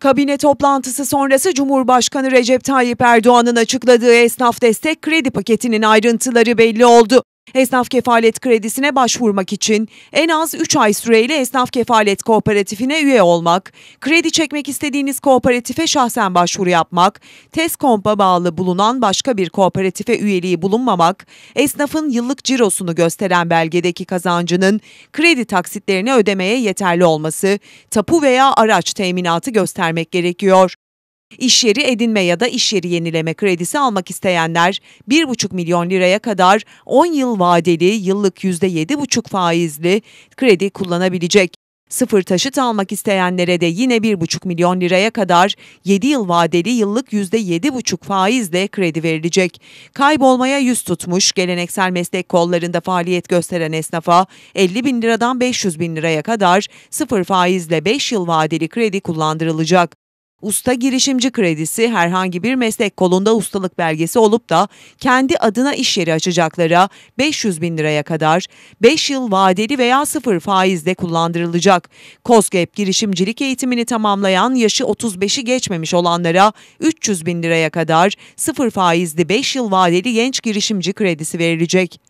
Kabine toplantısı sonrası Cumhurbaşkanı Recep Tayyip Erdoğan'ın açıkladığı esnaf destek kredi paketinin ayrıntıları belli oldu. Esnaf kefalet kredisine başvurmak için en az 3 ay süreyle esnaf kefalet kooperatifine üye olmak, kredi çekmek istediğiniz kooperatife şahsen başvuru yapmak, Teskomp'a bağlı bulunan başka bir kooperatife üyeliği bulunmamak, esnafın yıllık cirosunu gösteren belgedeki kazancının kredi taksitlerini ödemeye yeterli olması, tapu veya araç teminatı göstermek gerekiyor. İş yeri edinme ya da iş yeri yenileme kredisi almak isteyenler 1,5 milyon liraya kadar 10 yıl vadeli yıllık %7,5 faizli kredi kullanabilecek. Sıfır taşıt almak isteyenlere de yine 1,5 milyon liraya kadar 7 yıl vadeli yıllık %7,5 faizle kredi verilecek. Kaybolmaya yüz tutmuş geleneksel meslek kollarında faaliyet gösteren esnafa 50 bin liradan 500 bin liraya kadar sıfır faizle 5 yıl vadeli kredi kullandırılacak. Usta girişimci kredisi herhangi bir meslek kolunda ustalık belgesi olup da kendi adına iş yeri açacaklara 500 bin liraya kadar 5 yıl vadeli veya sıfır faizle kullandırılacak. COSGAP girişimcilik eğitimini tamamlayan yaşı 35'i geçmemiş olanlara 300 bin liraya kadar sıfır faizli 5 yıl vadeli genç girişimci kredisi verilecek.